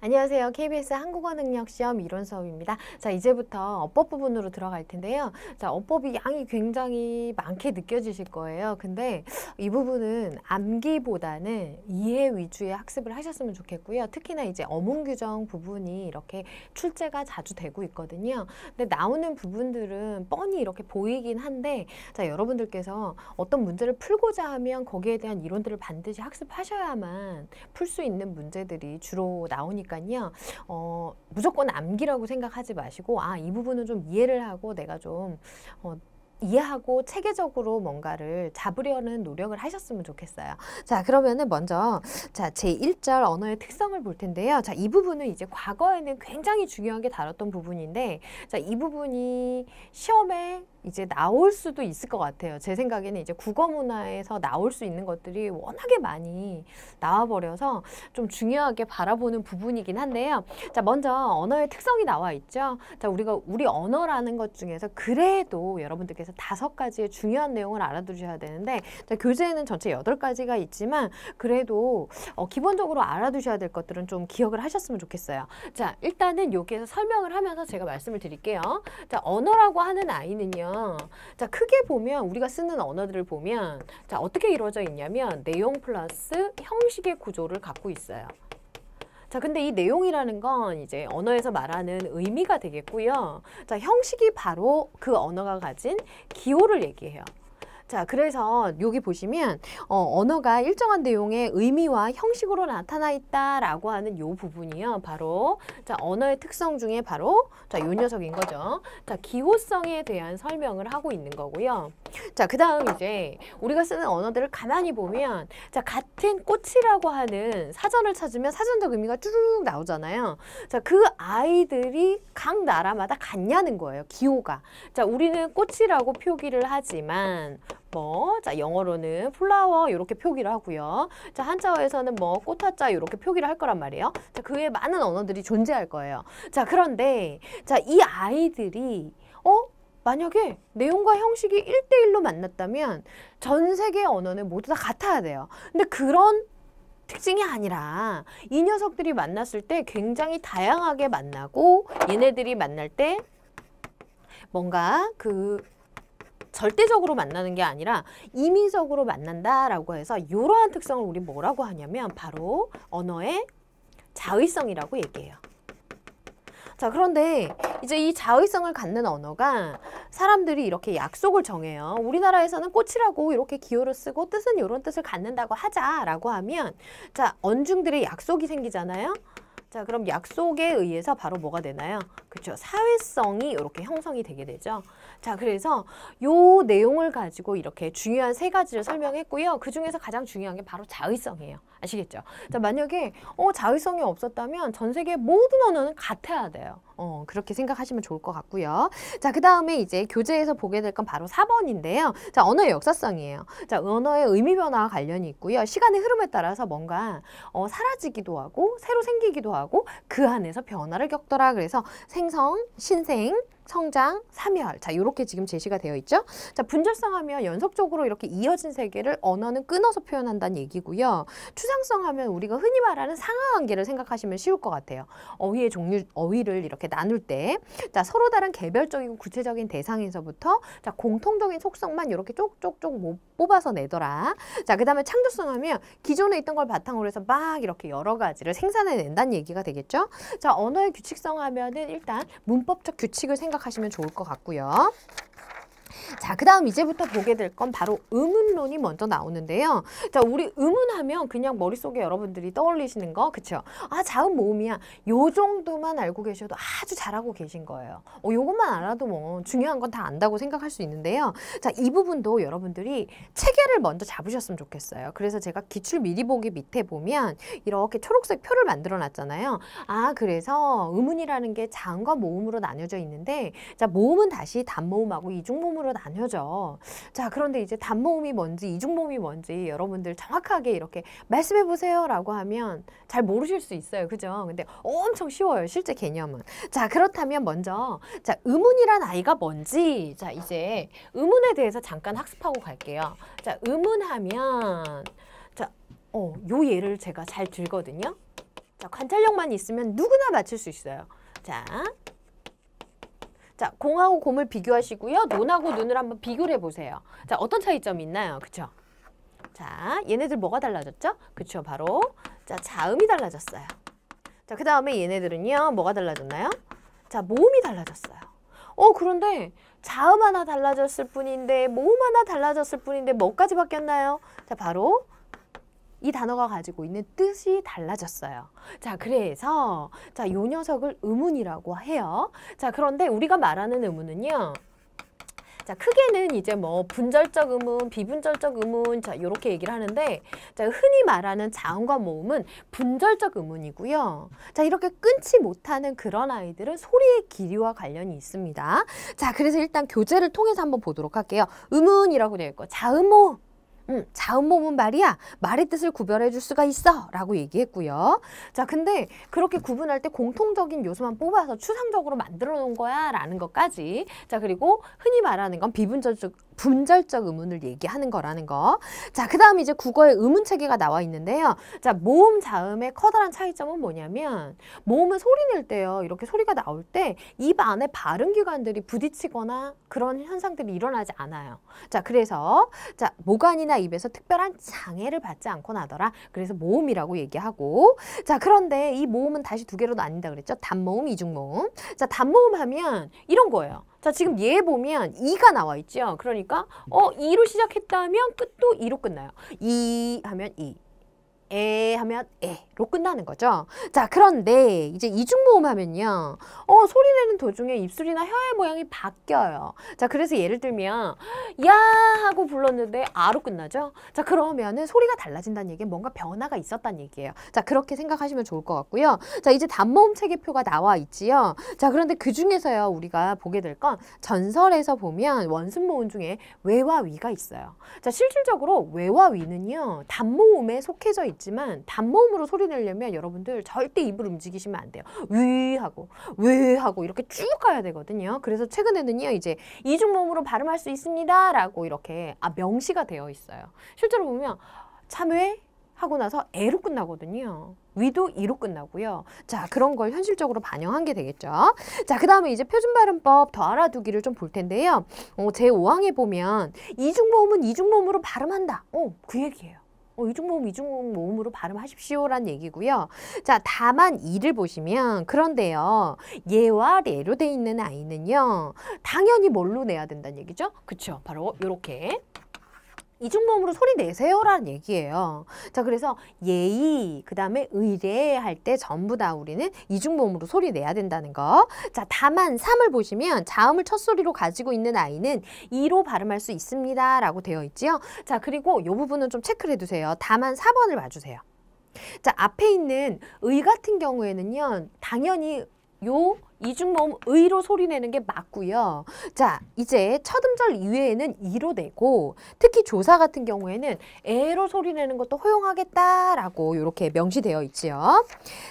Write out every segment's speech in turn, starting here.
안녕하세요. KBS 한국어 능력 시험 이론 수업입니다. 자, 이제부터 어법 부분으로 들어갈 텐데요. 자, 어법이 양이 굉장히 많게 느껴지실 거예요. 근데 이 부분은 암기보다는 이해 위주의 학습을 하셨으면 좋겠고요. 특히나 이제 어문 규정 부분이 이렇게 출제가 자주 되고 있거든요. 근데 나오는 부분들은 뻔히 이렇게 보이긴 한데 자, 여러분들께서 어떤 문제를 풀고자 하면 거기에 대한 이론들을 반드시 학습하셔야만 풀 수 있는 문제들이 주로 나오니까 그러니까요. 어, 무조건 암기라고 생각하지 마시고 아이 부분은 좀 이해를 하고 내가 좀 어, 이해하고 체계적으로 뭔가를 잡으려는 노력을 하셨으면 좋겠어요. 자, 그러면은 먼저 자, 제1절 언어의 특성을 볼 텐데요. 자, 이 부분은 이제 과거에는 굉장히 중요하게 다뤘던 부분인데 자, 이 부분이 시험에 이제 나올 수도 있을 것 같아요. 제 생각에는 이제 국어 문화에서 나올 수 있는 것들이 워낙에 많이 나와버려서 좀 중요하게 바라보는 부분이긴 한데요. 자, 먼저 언어의 특성이 나와 있죠. 자, 우리가 우리 언어라는 것 중에서 그래도 여러분들께서 대해서 다섯 가지의 중요한 내용을 알아두셔야 되는데 자, 교재에는 전체 여덟 가지가 있지만 그래도 어, 기본적으로 알아두셔야 될 것들은 좀 기억을 하셨으면 좋겠어요. 자 일단은 여기에서 설명을 하면서 제가 말씀을 드릴게요. 자 언어라고 하는 아이는요. 자 크게 보면 우리가 쓰는 언어들을 보면 자 어떻게 이루어져 있냐면 내용 플러스 형식의 구조를 갖고 있어요. 자, 근데 이 내용이라는 건 이제 언어에서 말하는 의미가 되겠고요. 자, 형식이 바로 그 언어가 가진 기호를 얘기해요. 자, 그래서 여기 보시면 어, 언어가 일정한 내용의 의미와 형식으로 나타나 있다라고 하는 요 부분이요. 바로 자, 언어의 특성 중에 바로 자, 요 녀석인 거죠. 자, 기호성에 대한 설명을 하고 있는 거고요. 자, 그다음 이제 우리가 쓰는 언어들을 가만히 보면 자, 같은 꽃이라고 하는 사전을 찾으면 사전적 의미가 쭈르 나오잖아요. 자, 그 아이들이 각 나라마다 같냐는 거예요. 기호가. 자, 우리는 꽃이라고 표기를 하지만 페이퍼. 자, 영어로는 플라워 이렇게 표기를 하고요. 자, 한자어에서는 뭐 꽃화자 이렇게 표기를 할 거란 말이에요. 자, 그에 많은 언어들이 존재할 거예요. 자, 그런데 자, 이 아이들이 어? 만약에 내용과 형식이 일대일로 만났다면 전 세계 언어는 모두 다 같아야 돼요. 근데 그런 특징이 아니라 이 녀석들이 만났을 때 굉장히 다양하게 만나고 얘네들이 만날 때 뭔가 그 절대적으로 만나는 게 아니라 임의적으로 만난다라고 해서 이러한 특성을 우리 뭐라고 하냐면 바로 언어의 자의성이라고 얘기해요. 자 그런데 이제 이 자의성을 갖는 언어가 사람들이 이렇게 약속을 정해요. 우리나라에서는 꽃이라고 이렇게 기호를 쓰고 뜻은 이런 뜻을 갖는다고 하자라고 하면 자 언중들의 약속이 생기잖아요. 자, 그럼 약속에 의해서 바로 뭐가 되나요? 그렇죠. 사회성이 이렇게 형성이 되게 되죠. 자, 그래서 요 내용을 가지고 이렇게 중요한 세 가지를 설명했고요. 그중에서 가장 중요한 게 바로 자의성이에요. 아시겠죠? 자, 만약에 어, 자의성이 없었다면 전 세계 모든 언어는 같아야 돼요. 어, 그렇게 생각하시면 좋을 것 같고요. 자, 그 다음에 이제 교재에서 보게 될 건 바로 4번인데요. 자, 언어의 역사성이에요. 자, 언어의 의미 변화와 관련이 있고요. 시간의 흐름에 따라서 뭔가 어, 사라지기도 하고 새로 생기기도 하고 그 안에서 변화를 겪더라. 그래서 생성, 신생, 성장, 사멸. 자, 요렇게 지금 제시가 되어 있죠. 자, 분절성 하면 연속적으로 이렇게 이어진 세계를 언어는 끊어서 표현한다는 얘기고요. 추상성 하면 우리가 흔히 말하는 상하관계를 생각하시면 쉬울 것 같아요. 어휘의 종류, 어휘를 이렇게 나눌 때 자, 서로 다른 개별적이고 구체적인 대상에서부터 자, 공통적인 속성만 이렇게 쪽쪽쪽 못 뽑아서 내더라. 자, 그다음에 창조성 하면 기존에 있던 걸 바탕으로 해서 막 이렇게 여러 가지를 생산해 낸다는 얘기가 되겠죠. 자, 언어의 규칙성 하면은 일단 문법적 규칙을 생각 생각하시면 좋을 것 같고요. 자, 그 다음 이제부터 보게 될 건 바로 의문론이 먼저 나오는데요. 자, 우리 의문하면 그냥 머릿속에 여러분들이 떠올리시는 거, 그쵸? 아, 자음 모음이야. 요 정도만 알고 계셔도 아주 잘하고 계신 거예요. 어, 요것만 알아도 뭐 중요한 건 다 안다고 생각할 수 있는데요. 자, 이 부분도 여러분들이 체계를 먼저 잡으셨으면 좋겠어요. 그래서 제가 기출 미리 보기 밑에 보면 이렇게 초록색 표를 만들어 놨잖아요. 아, 그래서 의문이라는 게 자음과 모음으로 나뉘어져 있는데, 자, 모음은 다시 단모음하고 이중모음 모음으로 나뉘어져. 자, 그런데 이제 단모음이 뭔지 이중모음이 뭔지 여러분들 정확하게 이렇게 말씀해 보세요라고 하면 잘 모르실 수 있어요. 그죠? 근데 엄청 쉬워요. 실제 개념은. 자, 그렇다면 먼저 자, 의문이란 아이가 뭔지 자, 이제 의문에 대해서 잠깐 학습하고 갈게요. 자, 의문하면 자, 어, 요 예를 제가 잘 들거든요. 자, 관찰력만 있으면 누구나 맞출 수 있어요. 자, 자, 공하고 곰을 비교하시고요. 논하고 눈을 한번 비교를 해보세요. 자, 어떤 차이점이 있나요? 그쵸? 자, 얘네들 뭐가 달라졌죠? 그쵸, 바로 자, 자음이 달라졌어요. 자, 그 다음에 얘네들은요. 뭐가 달라졌나요? 자, 모음이 달라졌어요. 어, 그런데 자음 하나 달라졌을 뿐인데 모음 하나 달라졌을 뿐인데 뭐까지 바뀌었나요? 자, 바로 이 단어가 가지고 있는 뜻이 달라졌어요. 자, 그래서 자, 요 녀석을 의문이라고 해요. 자, 그런데 우리가 말하는 의문은요. 자, 크게는 이제 뭐 분절적 의문, 비분절적 의문 자, 요렇게 얘기를 하는데 자, 흔히 말하는 자음과 모음은 분절적 의문이고요. 자, 이렇게 끊지 못하는 그런 아이들은 소리의 길이와 관련이 있습니다. 자, 그래서 일단 교재를 통해서 한번 보도록 할게요. 의문이라고 되어 있고 자음 모음 음, 자음몸은 말이야 말의 뜻을 구별해 줄 수가 있어 라고 얘기했고요. 자 근데 그렇게 구분할 때 공통적인 요소만 뽑아서 추상적으로 만들어 놓은 거야 라는 것까지 자 그리고 흔히 말하는 건 비분적 절 분절적 의문을 얘기하는 거라는 거. 자, 그 다음 이제 국어의 의문 체계가 나와 있는데요. 자, 모음 자음의 커다란 차이점은 뭐냐면 모음은 소리 낼 때요. 이렇게 소리가 나올 때 입 안에 발음 기관들이 부딪히거나 그런 현상들이 일어나지 않아요. 자, 그래서 자, 모관이나 입에서 특별한 장애를 받지 않고 나더라. 그래서 모음이라고 얘기하고 자, 그런데 이 모음은 다시 두 개로 나뉜다 그랬죠. 단모음, 이중모음. 자, 단모음 하면 이런 거예요. 자 지금 얘 보면 2가 나와 있죠. 그러니까 어 2로 시작했다면 끝도 2로 끝나요. 2 하면 2. 에 하면 에 로 끝나는 거죠. 자 그런데 이제 이중모음 하면요. 어 소리 내는 도중에 입술이나 혀의 모양이 바뀌어요. 자 그래서 예를 들면 야 하고 불렀는데 아로 끝나죠. 자 그러면은 소리가 달라진다는 얘기는 뭔가 변화가 있었다는 얘기예요. 자 그렇게 생각하시면 좋을 것 같고요. 자 이제 단모음 체계표가 나와 있지요. 자 그런데 그중에서요 우리가 보게 될 건 전설에서 보면 원순 모음 중에 외와 위가 있어요. 자 실질적으로 외와 위는요 단모음에 속해져 있 들지만 단모음으로 소리 내려면 여러분들 절대 입을 움직이시면 안 돼요. 위 하고 위 하고 이렇게 쭉 가야 되거든요. 그래서 최근에는요 이제 이중모음으로 발음할 수 있습니다라고 이렇게 아 명시가 되어 있어요. 실제로 보면 참외 하고 나서 애로 끝나거든요. 위도 이로 끝나고요. 자, 그런 걸 현실적으로 반영한 게 되겠죠. 자, 그 다음에 이제 표준 발음법 더 알아두기를 좀 볼 텐데요. 어, 제 5항에 보면 이중모음은 이중모음으로 발음한다. 어, 그 얘기예요. 어, 이중 모음, 이중 모음 모음으로 발음하십시오라는 얘기고요. 자, 다만 이를 보시면 그런데요. 예와 레로 돼 있는 아이는요. 당연히 뭘로 내야 된다는 얘기죠? 그쵸? 바로 요렇게. 이중보험으로 소리 내세요라는 얘기예요. 자, 그래서 예의, 그 다음에 의뢰할 때 전부 다 우리는 이중보으로 소리 내야 된다는 거. 자, 다만 삼을 보시면 자음을 첫소리로 가지고 있는 아이는 이로 발음할 수 있습니다. 라고 되어 있지요. 자, 그리고 이 부분은 좀 체크를 해두세요. 다만 사번을 봐주세요. 자, 앞에 있는 의 같은 경우에는요, 당연히 요 이중모음 의로 소리내는 게 맞고요. 자, 이제 첫 음절 이외에는 이로 내고 특히 조사 같은 경우에는 에로 소리내는 것도 허용하겠다라고 이렇게 명시되어 있지요.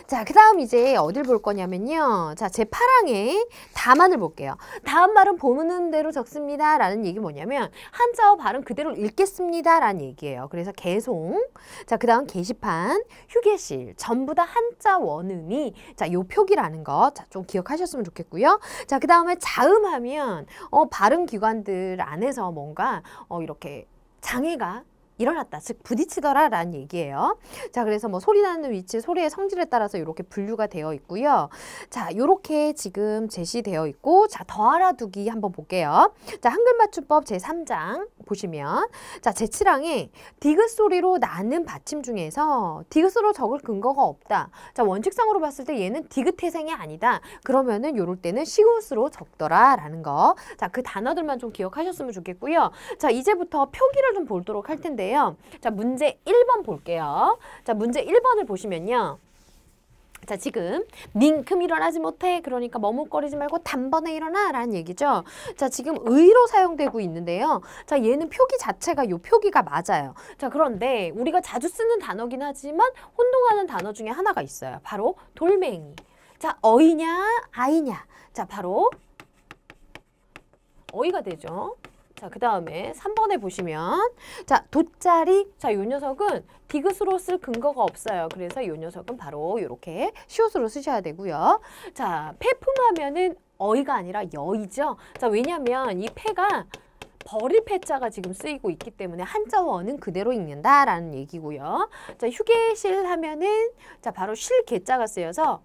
자, 그 다음 이제 어딜 볼 거냐면요. 자, 제 8항에 다만을 볼게요. 다음 말은 보는 대로 적습니다. 라는 얘기 뭐냐면 한자어 발음 그대로 읽겠습니다. 라는 얘기예요. 그래서 계속 자, 그 다음 게시판, 휴게실 전부 다 한자 원음이 자, 요 표기라는 거 자, 좀 기억하시고 하셨으면 좋겠고요. 자, 그 다음에 자음하면 어, 발음 기관들 안에서 뭔가 어, 이렇게 장애가 일어났다. 즉 부딪히더라 라는 얘기예요. 자 그래서 뭐 소리 나는 위치, 소리의 성질에 따라서 이렇게 분류가 되어 있고요. 자 이렇게 지금 제시되어 있고 자 더 알아두기 한번 볼게요. 자 한글 맞춤법 제3장 보시면 자 제7항에 디귿 소리로 나는 받침 중에서 디귿으로 적을 근거가 없다. 자 원칙상으로 봤을 때 얘는 디귿 태생이 아니다. 그러면은 요럴 때는 시옷으로 적더라 라는 거. 자그 단어들만 좀 기억하셨으면 좋겠고요. 자 이제부터 표기를 좀 보도록 할 텐데 거예요. 자, 문제 1번 볼게요. 자, 문제 1번을 보시면요. 자 지금 닝큼 일어나지 못해 그러니까 머뭇거리지 말고 단번에 일어나 라는 얘기죠 자 지금 의로 사용되고 있는데요 자 얘는 표기 자체가 요 표기가 맞아요 자 그런데 우리가 자주 쓰는 단어긴 하지만 혼동하는 단어 중에 하나가 있어요 바로 돌멩이 자 어이냐 아이냐 자 바로 어이가 되죠 자, 그 다음에 3번에 보시면 자, 돗자리. 자, 요 녀석은 디귿으로 쓸 근거가 없어요. 그래서 요 녀석은 바로 요렇게 시옷으로 쓰셔야 되고요. 자, 폐품하면은 어이가 아니라 여이죠. 자, 왜냐면 이 폐가 버릴 패자가 지금 쓰이고 있기 때문에 한자어는 그대로 읽는다라는 얘기고요. 자, 휴게실 하면은 자, 바로 쉴 개자가 쓰여서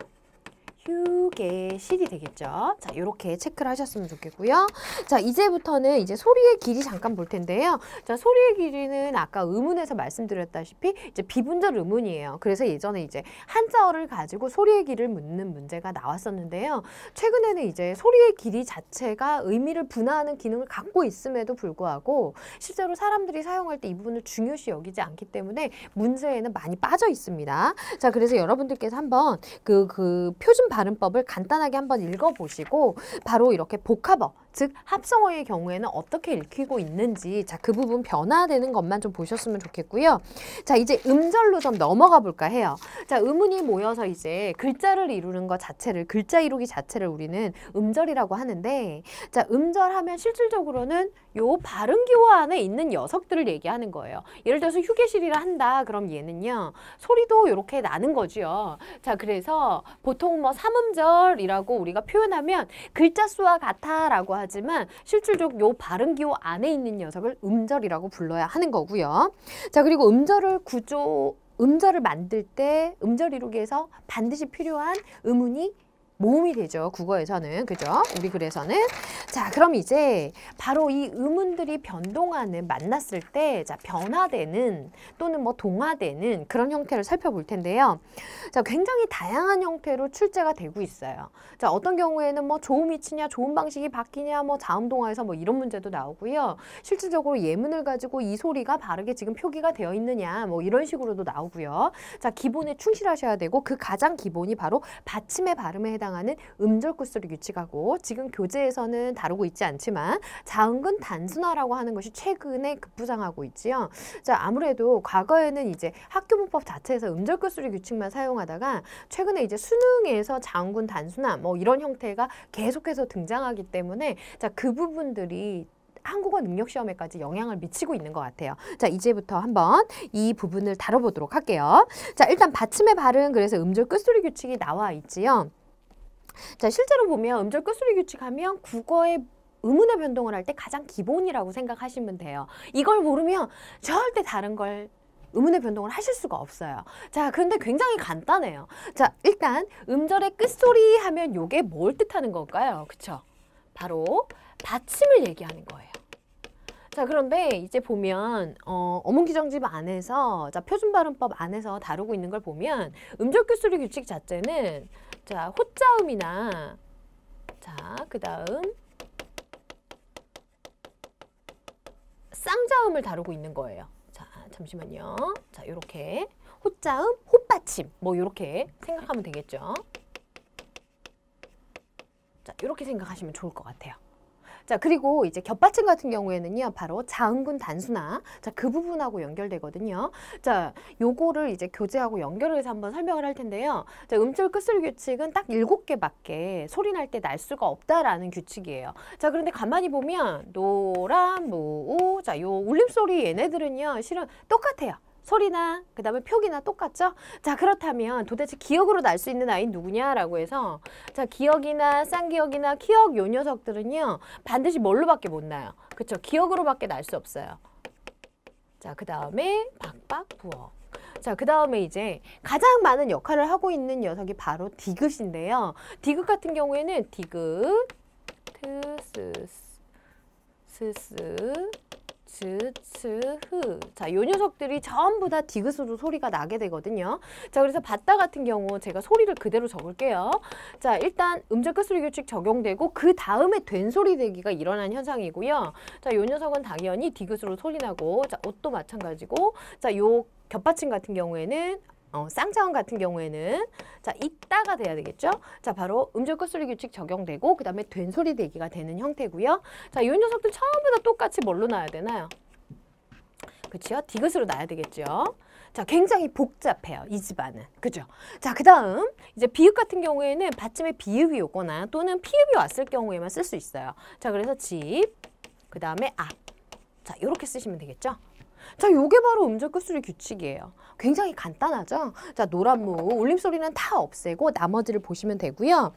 휴게실이 되겠죠. 자, 이렇게 체크를 하셨으면 좋겠고요. 자, 이제부터는 이제 소리의 길이 잠깐 볼 텐데요. 자, 소리의 길이는 아까 의문에서 말씀드렸다시피 이제 비분절 의문이에요. 그래서 예전에 이제 한자어를 가지고 소리의 길을 묻는 문제가 나왔었는데요. 최근에는 이제 소리의 길이 자체가 의미를 분화하는 기능을 갖고 있음에도 불구하고 실제로 사람들이 사용할 때 이 부분을 중요시 여기지 않기 때문에 문제에는 많이 빠져 있습니다. 자, 그래서 여러분들께서 한번 그, 그 표준 발음법을 간단하게 한번 읽어보시고 바로 이렇게 복합어, 즉 합성어의 경우에는 어떻게 읽히고 있는지 자 그 부분 변화되는 것만 좀 보셨으면 좋겠고요. 자 이제 음절로 좀 넘어가 볼까 해요. 자 음운이 모여서 이제 글자를 이루는 것 자체를 글자 이루기 자체를 우리는 음절이라고 하는데 자 음절하면 실질적으로는 요 발음 기호 안에 있는 녀석들을 얘기하는 거예요. 예를 들어서 휴게실이라 한다 그럼 얘는요 소리도 이렇게 나는 거지요. 자 그래서 보통 뭐 삼음절이라고 우리가 표현하면 글자 수와 같아라고 하지만 실질적 요 발음 기호 안에 있는 녀석을 음절이라고 불러야 하는 거고요. 자 그리고 음절을 구조 음절을 만들 때 음절 이루기에서 반드시 필요한 음운이 모음이 되죠. 국어에서는. 그죠? 우리 글에서는. 자, 그럼 이제 바로 이음운들이 변동하는, 만났을 때, 자, 변화되는 또는 뭐 동화되는 그런 형태를 살펴볼 텐데요. 자, 굉장히 다양한 형태로 출제가 되고 있어요. 자, 어떤 경우에는 뭐 좋은 위 치냐, 좋은 방식이 바뀌냐, 뭐 자음동화에서 뭐 이런 문제도 나오고요. 실질적으로 예문을 가지고 이 소리가 바르게 지금 표기가 되어 있느냐, 뭐 이런 식으로도 나오고요. 자, 기본에 충실하셔야 되고 그 가장 기본이 바로 받침의 발음에 해당하는 음절구 슬을유치하고 지금 교재에서는 다루고 있지 않지만 자은근 단순화라고 하는 것이 최근에 급부상하고 있지요. 자, 아무래도 과거에는 이제 학교문법 자체에서 음절끝소리 규칙만 사용하다가 최근에 이제 수능에서 자은근 단순화 뭐 이런 형태가 계속해서 등장하기 때문에 자, 그 부분들이 한국어 능력 시험에까지 영향을 미치고 있는 것 같아요. 자, 이제부터 한번 이 부분을 다뤄보도록 할게요. 자, 일단 받침의 발음, 그래서 음절 끝소리 규칙이 나와 있지요. 자, 실제로 보면 음절 끝소리 규칙 하면 국어의 의문의 변동을 할 때 가장 기본이라고 생각하시면 돼요. 이걸 모르면 절대 다른 걸 의문의 변동을 하실 수가 없어요. 자, 근데 굉장히 간단해요. 자, 일단 음절의 끝소리 하면 이게뭘 뜻하는 걸까요? 그쵸? 바로 받침을 얘기하는 거예요. 자 그런데 이제 보면 어, 어문기정집 안에서 자 표준발음법 안에서 다루고 있는 걸 보면 음절끝소리 규칙 자체는 자, 호자음이나 자, 그 다음 쌍자음을 다루고 있는 거예요. 자, 잠시만요. 자, 요렇게 호자음, 호받침 뭐 요렇게 생각하면 되겠죠. 자, 요렇게 생각하시면 좋을 것 같아요. 자, 그리고 이제 겹받침 같은 경우에는요. 바로 자음근 단순화 자, 그 부분하고 연결되거든요. 자, 요거를 이제 교재하고 연결을 해서 한번 설명을 할 텐데요. 자, 음절 끝을 규칙은 딱 일곱 개밖에 소리 날 때 날 수가 없다라는 규칙이에요. 자, 그런데 가만히 보면 노라 무 자, 요 울림소리 얘네들은요. 실은 똑같아요. 소리나 그 다음에 표기나 똑같죠? 자 그렇다면 도대체 기억으로 날 수 있는 아이 누구냐라고 해서 자 기억이나 쌍기억이나 키억 요 녀석들은요 반드시 뭘로밖에 못 나요. 그쵸? 기억으로밖에 날 수 없어요. 자그 다음에 박박 부엌. 자, 그 다음에 이제 가장 많은 역할을 하고 있는 녀석이 바로 디귿인데요. 디귿 같은 경우에는 디귿, 트스, 스스, 즈, 츠, 흐. 자, 요 녀석들이 전부 다 디귿으로 소리가 나게 되거든요. 자, 그래서 봤다 같은 경우 제가 소리를 그대로 적을게요. 자, 일단 음절 끝소리 규칙 적용되고 그 다음에 된소리 되기가 일어난 현상이고요. 자, 요 녀석은 당연히 디귿으로 소리 나고 자, 옷도 마찬가지고 자, 요 겹받침 같은 경우에는 어, 쌍자원 같은 경우에는 자 있다가 돼야 되겠죠. 자 바로 음절 끝소리 규칙 적용되고 그 다음에 된소리 대기가 되는 형태고요. 자이 녀석들 처음부터 똑같이 뭘로 나야 되나요? 그치요 디귿으로 나야 되겠죠. 자, 굉장히 복잡해요. 이 집안은. 그죠? 자, 그 다음 이제 비읍 같은 경우에는 받침에 비읍이 오거나 또는 피읍이 왔을 경우에만 쓸 수 있어요. 자, 그래서 집, 그 다음에 앞. 자, 이렇게 쓰시면 되겠죠? 자, 요게 바로 음절 끝수리 규칙이에요. 굉장히 간단하죠? 자, 노란무, 울림소리는 다 없애고 나머지를 보시면 되고요.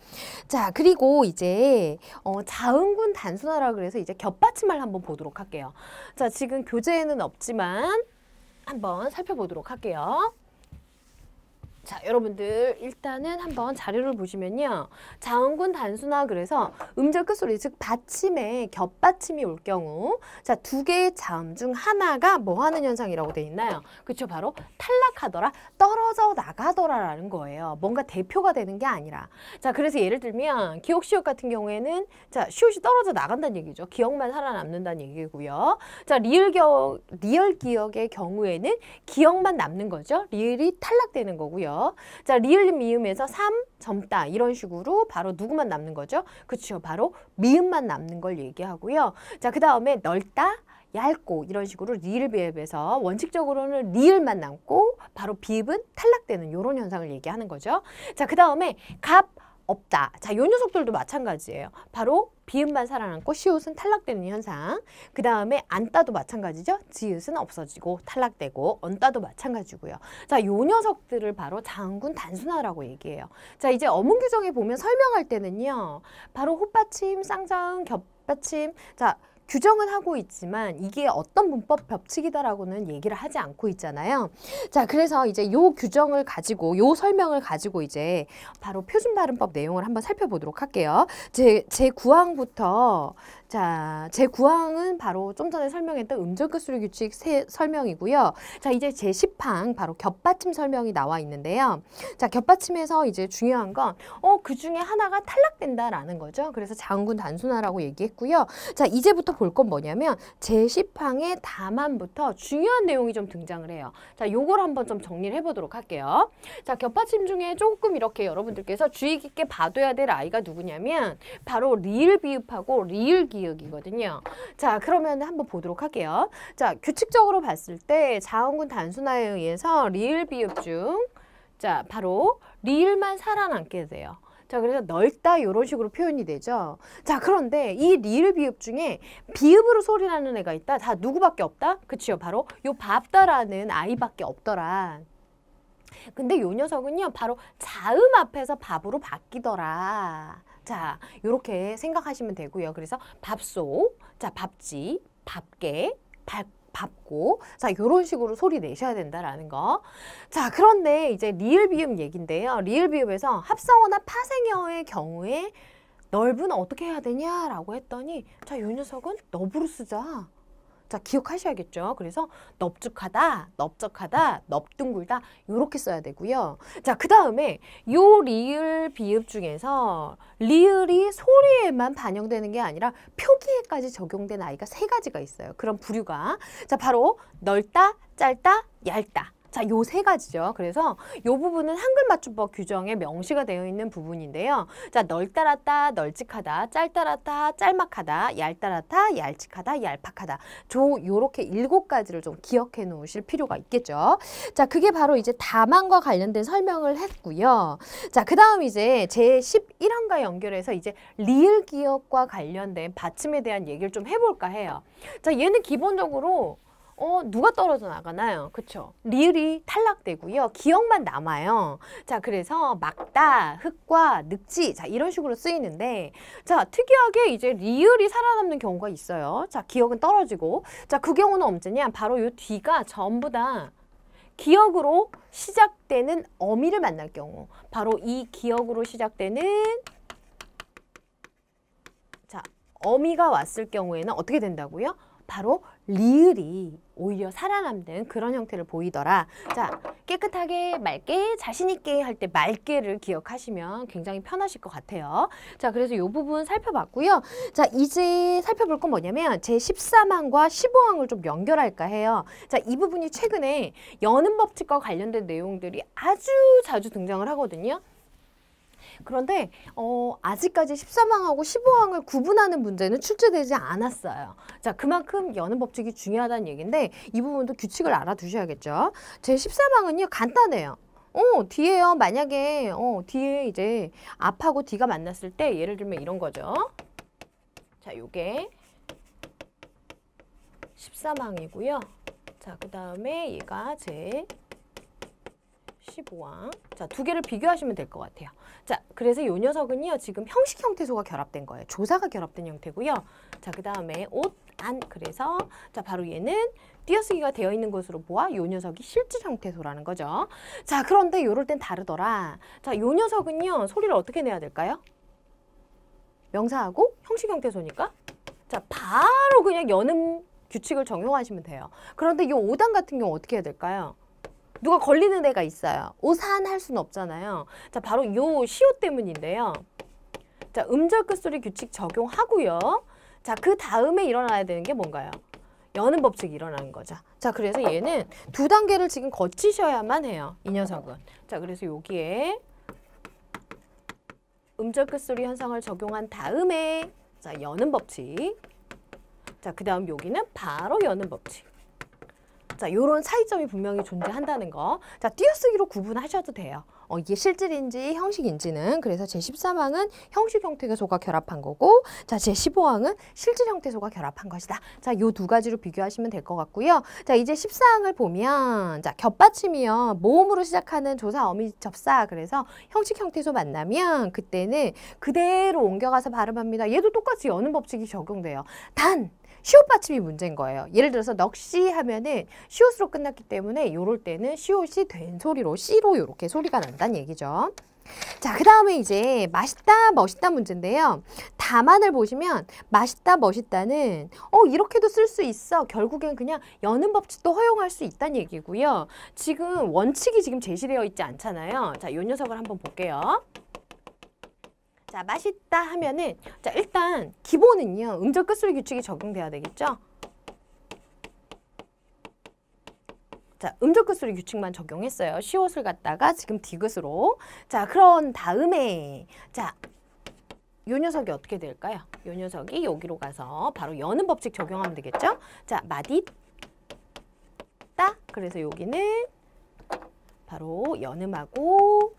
자, 그리고 이제 어, 자음군 단순화라 그래서 이제 겹받침말 한번 보도록 할게요. 자, 지금 교재에는 없지만 한번 살펴보도록 할게요. 자, 여러분들 일단은 한번 자료를 보시면요. 자음군 단순화 그래서 음절 끝소리 즉 받침에 겹받침이 올 경우 자, 두 개의 자음 중 하나가 뭐 하는 현상이라고 돼 있나요? 그렇죠. 바로 탈락하더라, 떨어져 나가더라라는 거예요. 뭔가 대표가 되는 게 아니라. 자, 그래서 예를 들면 기억 시옷 같은 경우에는 자, 시옷이 떨어져 나간다는 얘기죠. 기억만 살아남는다는 얘기고요. 자, 리얼 기억, 리얼 기억의 경우에는 기억만 남는 거죠. 리얼이 탈락되는 거고요. 있고요. 자, 리을 미음에서 삼 젊다 이런 식으로 바로 누구만 남는 거죠? 그렇죠. 바로 미음만 남는 걸 얘기하고요. 자, 그 다음에 넓다, 얇고 이런 식으로 리을 비읍에서 원칙적으로는 리을만 남고 바로 비읍은 탈락되는 이런 현상을 얘기하는 거죠. 자, 그 다음에 갑, 없다. 자, 요 녀석들도 마찬가지예요. 바로 비음만 살아남고 시옷은 탈락되는 현상. 그 다음에 안따도 마찬가지죠. 지읒은 없어지고 탈락되고 언따도 마찬가지고요. 자, 요 녀석들을 바로 장군 단순화라고 얘기해요. 자, 이제 어문 규정에 보면 설명할 때는요. 바로 호받침, 쌍장 겹받침. 자, 규정은 하고 있지만 이게 어떤 문법 법칙이다라고는 얘기를 하지 않고 있잖아요. 자, 그래서 이제 요 규정을 가지고 요 설명을 가지고 이제 바로 표준 발음법 내용을 한번 살펴보도록 할게요. 제, 제구항부터 자, 제구항은 바로 좀 전에 설명했던 음절끝수리 규칙 세, 설명이고요. 자, 이제 제십항 바로 겹받침 설명이 나와 있는데요. 자, 겹받침에서 이제 중요한 건 어, 그 중에 하나가 탈락된다라는 거죠. 그래서 장군 단순화라고 얘기했고요. 자, 이제부터 볼 건 뭐냐면 제십항의 다만부터 중요한 내용이 좀 등장을 해요. 자, 요걸 한번 좀 정리를 해보도록 할게요. 자, 겹받침 중에 조금 이렇게 여러분들께서 주의 깊게 봐둬야 될 아이가 누구냐면 바로 리을 비읍하고 리을 기억이거든요. 자, 그러면 한번 보도록 할게요. 자, 규칙적으로 봤을 때 자원군 단순화에 의해서 리을 비읍 중 자, 바로 리을만 살아남게 돼요. 자, 그래서 넓다 이런 식으로 표현이 되죠. 자, 그런데 이 리을 비읍 중에 비읍으로 소리나는 애가 있다. 다 누구밖에 없다? 그치요. 바로 요 밥다라는 아이밖에 없더라. 근데 요 녀석은요. 바로 자음 앞에서 밥으로 바뀌더라. 자, 이렇게 생각하시면 되고요. 그래서 밥솥, 자, 밥지, 밥게밥밥고자 이런 식으로 소리 내셔야 된다라는 거. 자 그런데 이제 리을 비음 얘긴데요. 리을 비음에서 합성어나 파생어의 경우에 넓은 어떻게 해야 되냐라고 했더니 자요 녀석은 너브로 쓰자. 자 기억하셔야겠죠. 그래서 넓죽하다, 넓적하다, 넓둥글다 이렇게 써야 되고요. 자그 다음에 요 리을 비읍 중에서 리을이 소리에만 반영되는 게 아니라 표기에까지 적용된 아이가 세 가지가 있어요. 그런 부류가 자 바로 넓다, 짧다, 얇다 자, 요 세 가지죠. 그래서 요 부분은 한글 맞춤법 규정에 명시가 되어 있는 부분인데요. 자, 널따랐다, 널찍하다, 짤따랐다 짤막하다, 얄따랐다얄찍하다 얄팍하다. 조 요렇게 일곱 가지를 좀 기억해 놓으실 필요가 있겠죠. 자, 그게 바로 이제 다만과 관련된 설명을 했고요. 자, 그다음 이제 제 11항과 연결해서 이제 리을 기억과 관련된 받침에 대한 얘기를 좀 해볼까 해요. 자, 얘는 기본적으로 어, 누가 떨어져 나가나요? 그쵸? 리을이 탈락되고요. 기억만 남아요. 자, 그래서 막다, 흙과 늑지, 자, 이런 식으로 쓰이는데, 자, 특이하게 이제 리을이 살아남는 경우가 있어요. 자, 기억은 떨어지고, 자, 그 경우는 언제냐? 바로 요 뒤가 전부 다 기억으로 시작되는 어미를 만날 경우, 바로 이 기억으로 시작되는 자, 어미가 왔을 경우에는 어떻게 된다고요? 바로 리을이 오히려 살아남는 그런 형태를 보이더라. 자, 깨끗하게 맑게 자신 있게 할 때 맑게를 기억하시면 굉장히 편하실 것 같아요. 자, 그래서 이 부분 살펴봤고요. 자, 이제 살펴볼 건 뭐냐면 제14항과 15항을 좀 연결할까 해요. 자, 이 부분이 최근에 연은 법칙과 관련된 내용들이 아주 자주 등장을 하거든요. 그런데 어, 아직까지 14항하고 15항을 구분하는 문제는 출제되지 않았어요. 자, 그만큼 여는 법칙이 중요하다는 얘기인데 이 부분도 규칙을 알아두셔야겠죠. 제 13항은요, 간단해요. 어, 뒤에요. 만약에 어, 뒤에 이제 앞하고 뒤가 만났을 때 예를 들면 이런 거죠. 자, 요게 13항이고요. 자, 그 다음에 얘가 제 15항. 자, 두 개를 비교하시면 될 것 같아요. 자, 그래서 요 녀석은요. 지금 형식 형태소가 결합된 거예요. 조사가 결합된 형태고요. 자, 그 다음에 옷, 안. 그래서 자, 바로 얘는 띄어쓰기가 되어 있는 것으로 보아 요 녀석이 실질 형태소라는 거죠. 자, 그런데 요럴 땐 다르더라. 자, 요 녀석은요. 소리를 어떻게 내야 될까요? 명사하고 형식 형태소니까 자, 바로 그냥 연음 규칙을 적용하시면 돼요. 그런데 요 5단 같은 경우 어떻게 해야 될까요? 누가 걸리는 데가 있어요. 오산할 수는 없잖아요. 자, 바로 요 시오 때문인데요. 자, 음절 끝소리 규칙 적용하고요. 자, 그 다음에 일어나야 되는 게 뭔가요? 여는 법칙이 일어나는 거죠. 자, 그래서 얘는 두 단계를 지금 거치셔야만 해요. 이 녀석은. 자, 그래서 여기에 음절 끝소리 현상을 적용한 다음에 자, 여는 법칙. 자, 그 다음 여기는 바로 여는 법칙. 자, 요런 차이점이 분명히 존재한다는 거. 자, 띄어쓰기로 구분하셔도 돼요. 어, 이게 실질인지 형식인지는 그래서 제13항은 형식 형태소가 결합한 거고 자 제15항은 실질 형태소가 결합한 것이다. 자 요 두 가지로 비교하시면 될 것 같고요. 자 이제 14항을 보면 자 겹받침이요. 모음으로 시작하는 조사 어미 접사 그래서 형식 형태소 만나면 그때는 그대로 옮겨가서 발음합니다. 얘도 똑같이 여는 법칙이 적용돼요. 단 시옷 받침이 문제인 거예요. 예를 들어서 넋시 하면은 시옷으로 끝났기 때문에 요럴 때는 시옷이 된 소리로 씨로 요렇게 소리가 난다는 얘기죠. 자, 그 다음에 이제 맛있다, 멋있다 문제인데요. 다만을 보시면 맛있다, 멋있다는 어, 이렇게도 쓸 수 있어. 결국엔 그냥 여는 법칙도 허용할 수 있다는 얘기고요. 지금 원칙이 지금 제시되어 있지 않잖아요. 자, 요 녀석을 한번 볼게요. 자, 맛있다 하면은 자, 일단 기본은요. 음절 끝술 규칙이 적용돼야 되겠죠? 자, 음절 끝소리 규칙만 적용했어요. 시옷을 갖다가 지금 디귿으로. 자, 그런 다음에 자, 요 녀석이 어떻게 될까요? 요 녀석이 여기로 가서 바로 여는 법칙 적용하면 되겠죠? 자, 마디 따. 그래서 여기는 바로 연음하고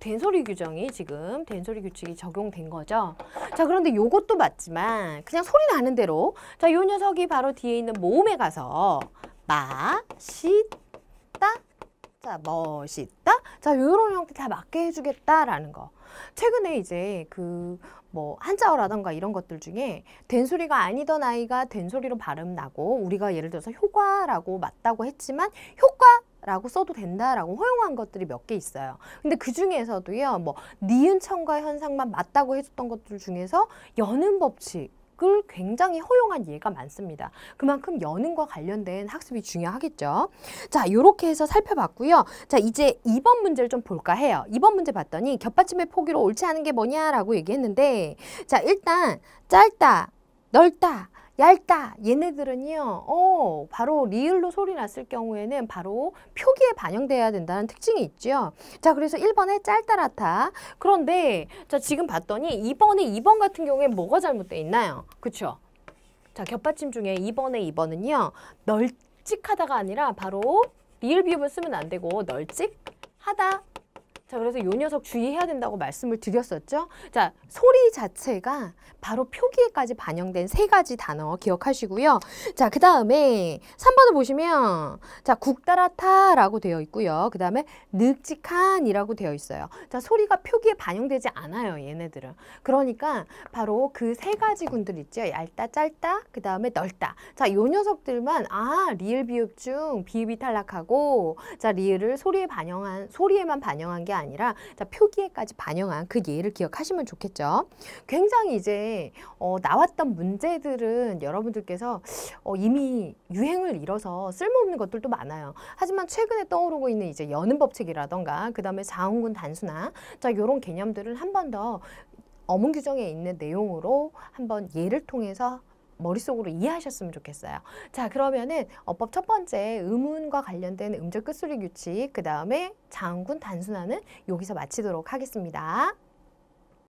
된소리 규정이 지금 된소리 규칙이 적용된 거죠. 자 그런데 요것도 맞지만 그냥 소리 나는 대로 자요 녀석이 바로 뒤에 있는 모음에 가서 맛있다 자 멋있다 자 요런 형태 다 맞게 해주겠다라는 거 최근에 이제 그 뭐 한자어라던가 이런 것들 중에 된소리가 아니던 아이가 된소리로 발음 나고 우리가 예를 들어서 효과라고 맞다고 했지만 효과 라고 써도 된다라고 허용한 것들이 몇 개 있어요. 근데 그 중에서도요, 뭐, 니은 첨과 현상만 맞다고 해줬던 것들 중에서 여는 법칙, 을 굉장히 허용한 예가 많습니다. 그만큼 여는과 관련된 학습이 중요하겠죠. 자, 이렇게 해서 살펴봤고요. 자, 이제 2번 문제를 좀 볼까 해요. 2번 문제 봤더니 겹받침의 포기로 옳지 않은 게 뭐냐라고 얘기했는데 자, 일단 짧다, 넓다, 얇다 얘네들은요 어, 바로 리을로 소리 났을 경우에는 바로 표기에 반영돼야 된다는 특징이 있죠 자 그래서 1번에 짧다라타 그런데 자 지금 봤더니 2번에 2번 같은 경우에 뭐가 잘못되어 있나요 그쵸 자 겹받침 중에 2번에 2번은요 널찍하다가 아니라 바로 리을 비읍을 쓰면 안 되고 널찍하다 자, 그래서 요 녀석 주의해야 된다고 말씀을 드렸었죠. 자, 소리 자체가 바로 표기에까지 반영된 세 가지 단어 기억하시고요. 자, 그 다음에 3번을 보시면 자, 국다라타라고 되어 있고요. 그 다음에 늑직한이라고 되어 있어요. 자, 소리가 표기에 반영되지 않아요, 얘네들은. 그러니까 바로 그 세 가지 군들 있죠. 얇다, 짧다, 그 다음에 넓다. 자, 요 녀석들만 아, 리을 비읍 중 비읍이 탈락하고 자, 리을을 소리에 반영한, 소리에만 반영한 게 아니라 자, 표기에까지 반영한 그 예를 기억하시면 좋겠죠. 굉장히 이제 어, 나왔던 문제들은 여러분들께서 어, 이미 유행을 잃어서 쓸모없는 것들도 많아요. 하지만 최근에 떠오르고 있는 이제 연은법칙이라던가 그 다음에 자원군 단순화 자 이런 개념들을 한 번 더 어문 규정에 있는 내용으로 한 번 예를 통해서 머릿속으로 이해하셨으면 좋겠어요. 자, 그러면은 어법 첫 번째 음운과 관련된 음절 끝소리 규칙, 그 다음에 장군 단순화는 여기서 마치도록 하겠습니다.